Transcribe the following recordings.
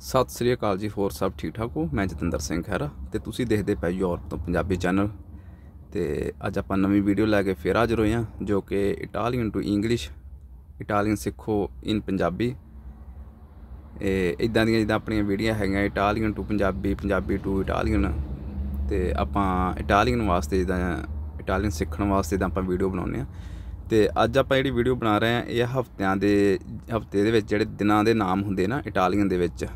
ਸਤਿ ਸ੍ਰੀ ਅਕਾਲ ਜੀ ਹੋਰ ਸਭ ਠੀਕ ਠਾਕ ਹੋ ਮੈਂ ਜਤਿੰਦਰ ਸਿੰਘ ਖਹਿਰਾ ਤੇ ਤੁਸੀਂ ਦੇਖਦੇ ਪਏ ਯੂਰਪ ਤੋਂ ਪੰਜਾਬੀ ਚੈਨਲ ਤੇ ਅੱਜ ਆਪਾਂ ਨਵੀਂ ਵੀਡੀਓ ਲੈ ਕੇ ਫੇਰ ਹਾਜ਼ਰ ਹੋਏ ਹਾਂ ਜੋ ਕਿ ਇਟਾਲੀਅਨ ਟੂ ਇੰਗਲਿਸ਼ ਇਟਾਲੀਅਨ ਸਿੱਖੋ ਇਨ ਪੰਜਾਬੀ ਇਹ ਇਦਾਂ ਦੀਆਂ ਜਿੱਦਾਂ ਆਪਣੀਆਂ ਵੀਡੀਓ ਹੈਗੀਆਂ Italian to Punjabi Punjabi to Italian ਤੇ ਆਪਾਂ ਇਟਾਲੀਅਨ ਵਾਸਤੇ ਜਿੱਦਾਂ ਇਟਾਲੀਅਨ ਸਿੱਖਣ ਵਾਸਤੇ ਤਾਂ ਆਪਾਂ ਵੀਡੀਓ ਬਣਾਉਂਦੇ ਆ ਤੇ ਅੱਜ ਆਪਾਂ ਜਿਹੜੀ ਵੀਡੀਓ ਬਣਾ ਰਹੇ ਆ ਇਹ ਹਫ਼ਤਿਆਂ ਦੇ ਹਫ਼ਤੇ ਦੇ ਵਿੱਚ ਜਿਹੜੇ ਦਿਨਾਂ ਦੇ ਨਾਮ ਹੁੰਦੇ ਨਾ ਇਟਾਲੀਅਨ ਦੇ ਵਿੱਚ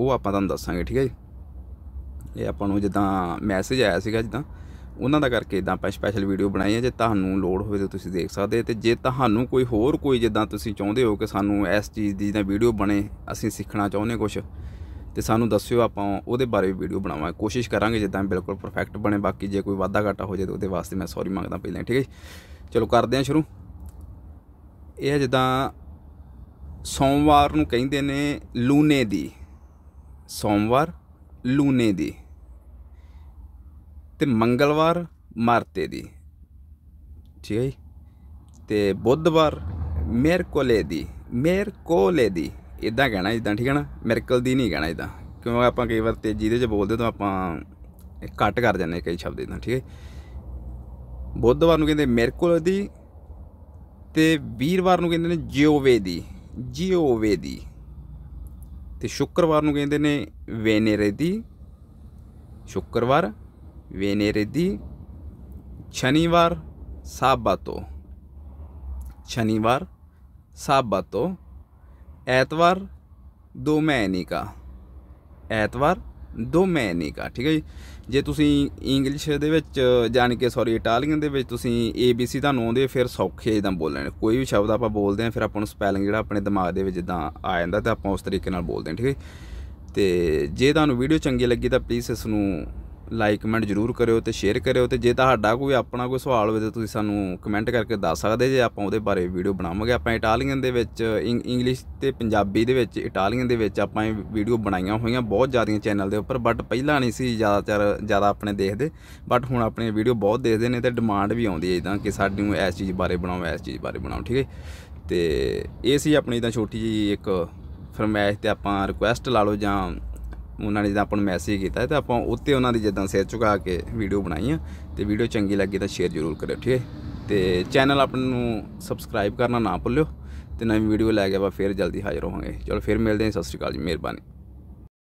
ਉਹ ਆਪਾਂ ਤੁਹਾਨੂੰ ਦੱਸਾਂਗੇ ਠੀਕ ਹੈ ਜੀ ਇਹ ਆਪਾਂ ਨੂੰ ਜਿੱਦਾਂ ਮੈਸੇਜ ਆਇਆ ਸੀਗਾ ਜਿੱਦਾਂ ਉਹਨਾਂ ਦਾ ਕਰਕੇ ਇਦਾਂ ਆਪਾਂ ਸਪੈਸ਼ਲ ਵੀਡੀਓ ਬਣਾਈ ਹੈ ਜੇ ਤੁਹਾਨੂੰ ਲੋੜ ਹੋਵੇ ਤਾਂ ਤੁਸੀਂ ਦੇਖ ਸਕਦੇ ਤੇ ਜੇ ਤੁਹਾਨੂੰ ਕੋਈ ਹੋਰ ਕੋਈ ਜਿੱਦਾਂ ਤੁਸੀਂ ਚਾਹੁੰਦੇ ਹੋ ਕਿ ਸਾਨੂੰ ਇਸ ਚੀਜ਼ ਦੀ ਜਿੱਦਾਂ ਵੀਡੀਓ ਬਣੇ ਅਸੀਂ ਸਿੱਖਣਾ ਚਾਹੁੰਦੇ ਕੁਝ ਤੇ ਸਾਨੂੰ ਦੱਸਿਓ ਆਪਾਂ ਉਹਦੇ ਬਾਰੇ ਵੀਡੀਓ ਬਣਾਵਾਂਗੇ ਕੋਸ਼ਿਸ਼ ਕਰਾਂਗੇ ਜਿੱਦਾਂ ਬਿਲਕੁਲ ਪਰਫੈਕਟ ਬਣੇ ਬਾਕੀ ਜੇ ਕੋਈ ਵਾਧਾ ਘਾਟਾ ਹੋ ਜਾਏ ਤਾਂ ਉਹਦੇ ਵਾਸਤੇ ਮੈਂ ਸੌਰੀ ਮੰਗਦਾ ਪਹਿਲਾਂ ਠੀਕ ਹੈ ਚਲੋ ਕਰਦੇ ਹਾਂ ਸ਼ੁਰੂ ਇਹ ਜਿੱਦਾਂ ਸੋਮਵਾਰ ਨੂੰ ਕਹਿੰਦੇ ਨੇ ਲੂਨੇ ਦੀ ਸੋਮਵਾਰ ਲੂਨੇ ਦੀ ਤੇ ਮੰਗਲਵਾਰ ਮਾਰਤੇ ਦੀ ਠੀਕ ਹੈ ਤੇ ਬੁੱਧਵਾਰ ਮਿਹਰਕੋਲੇ ਦੀ ਮਿਹਰਕੋਲੇ ਦੀ ਇਦਾਂ ਕਹਿਣਾ ਜਿੱਦਾਂ ਠੀਕ ਹੈ ਨਾ ਮਿਰਕਲ ਦੀ ਨਹੀਂ ਕਹਿਣਾ ਇਦਾਂ ਕਿਉਂਕਿ ਆਪਾਂ ਕਈ ਵਾਰ ਤੇਜ਼ੀ ਦੇ ਚ ਬੋਲਦੇ ਤਾਂ ਆਪਾਂ ਕੱਟ ਕਰ ਜਾਂਦੇ ਕਈ ਸ਼ਬਦ ਇਦਾਂ ਠੀਕ ਹੈ ਬੁੱਧਵਾਰ ਨੂੰ ਕਹਿੰਦੇ ਮਿਰਕਲ ਦੀ ਤੇ ਵੀਰਵਾਰ ਨੂੰ ਕਹਿੰਦੇ ਨੇ ਜਿਓਵੇ ਦੀ ਜਿਓਵੇ ਦੀ तो शुक्रवार को कहें वेनेरे की शुक्रवार वेनेरे की शनिवार साबा तो शनिवार साबा तो ऐतवार दो महीने का ऐतवार ਡੋਮੈਨਿਕਾ ਠੀਕ ਹੈ ਜੀ ਜੇ ਤੁਸੀਂ ਇੰਗਲਿਸ਼ ਦੇ ਵਿੱਚ ਜਾਣ ਕੇ ਸੌਰੀ ਇਟਾਲੀਅਨ ਦੇ ਵਿੱਚ ਤੁਸੀਂ ABC ਤੁਹਾਨੂੰ ਆਉਂਦੇ ਫਿਰ ਸੌਖੇ ਇਦਾਂ ਬੋਲਣੇ ਕੋਈ ਵੀ ਸ਼ਬਦ ਆਪਾਂ ਬੋਲਦੇ ਆ ਫਿਰ ਆਪਾਂ ਨੂੰ ਸਪੈਲਿੰਗ ਜਿਹੜਾ ਆਪਣੇ ਦਿਮਾਗ ਦੇ ਵਿੱਚ ਜਿੱਦਾਂ ਆ ਜਾਂਦਾ ਤੇ ਆਪਾਂ ਉਸ ਤਰੀਕੇ ਨਾਲ ਬੋਲਦੇ ਆ ਠੀਕ ਹੈ ਤੇ ਜੇ ਤੁਹਾਨੂੰ ਵੀਡੀਓ ਚੰਗੀ ਲੱਗੀ ਤਾਂ ਪਲੀਜ਼ ਇਸ ਨੂੰ ਲਾਈਕ ਕਮੈਂਟ ਜ਼ਰੂਰ ਕਰਿਓ ਤੇ ਸ਼ੇਅਰ ਕਰਿਓ ਤੇ ਜੇ ਤੁਹਾਡਾ ਕੋਈ ਆਪਣਾ ਕੋਈ ਸਵਾਲ ਹੋਵੇ ਤਾਂ ਤੁਸੀਂ ਸਾਨੂੰ ਕਮੈਂਟ ਕਰਕੇ ਦੱਸ ਸਕਦੇ ਜੇ ਆਪਾਂ ਉਹਦੇ ਬਾਰੇ ਵੀਡੀਓ ਬਣਾਵਾਂਗੇ ਆਪਾਂ ਇਟਾਲੀਅਨ ਦੇ ਵਿੱਚ ਇੰਗਲਿਸ਼ ਤੇ ਪੰਜਾਬੀ ਦੇ ਵਿੱਚ ਇਟਾਲੀਅਨ ਦੇ ਵਿੱਚ ਆਪਾਂ ਇਹ ਵੀਡੀਓ ਬਣਾਈਆਂ ਹੋਈਆਂ ਬਹੁਤ ਜ਼ਿਆਦੀਆਂ ਚੈਨਲ ਦੇ ਉੱਪਰ ਬਟ ਪਹਿਲਾਂ ਨਹੀਂ ਸੀ ਜ਼ਿਆਦਾਤਰ ਜ਼ਿਆਦਾ ਆਪਣੇ ਦੇਖਦੇ ਬਟ ਹੁਣ ਆਪਣੀ ਵੀਡੀਓ ਬਹੁਤ ਦੇਖਦੇ ਨੇ ਤੇ ਡਿਮਾਂਡ ਵੀ ਆਉਂਦੀ ਹੈ ਇਦਾਂ ਕਿ ਸਾਡੀ ਨੂੰ ਇਸ ਚੀਜ਼ ਬਾਰੇ ਬਣਾਓ ਇਸ ਚੀਜ਼ ਬਾਰੇ ਬਣਾਓ ਠੀਕ ਹੈ ਤੇ ਇਹ ਸੀ ਆਪਣੀ ਤਾਂ ਛੋਟੀ ਜੀ ਇੱਕ ਫਰਮਾਇਸ਼ ਤੇ ਆਪਾਂ ਰਿਕੁਐਸਟ ਲਾ ਲਓ ਜਾਂ ਉਹਨਾਂ ਨੇ ਜਦ ਆਪਾਂ ਨੂੰ ਮੈਸੇਜ ਕੀਤਾ ਤੇ ਆਪਾਂ ਉੱਤੇ ਉਹਨਾਂ ਦੀ ਜਿੱਦਾਂ ਸਿਰ ਝੁਕਾ ਕੇ ਵੀਡੀਓ ਬਣਾਈ ਆ ਤੇ ਵੀਡੀਓ ਚੰਗੀ ਲੱਗੀ ਤਾਂ ਸ਼ੇਅਰ ਜ਼ਰੂਰ ਕਰਿਓ ਠੀਕ ਹੈ ਤੇ ਚੈਨਲ ਆਪਣ ਨੂੰ ਸਬਸਕ੍ਰਾਈਬ ਕਰਨਾ ਨਾ ਭੁੱਲਿਓ ਤੇ ਨਵੀਂ ਵੀਡੀਓ ਲੈ ਕੇ ਆਪਾਂ ਫੇਰ ਜਲਦੀ ਹਾਜ਼ਰ ਹੋਵਾਂਗੇ ਚਲੋ ਫੇਰ ਮਿਲਦੇ ਹਾਂ ਸਤਿ ਸ਼੍ਰੀ ਅਕਾਲ ਜੀ ਮਿਹਰਬਾਨੀ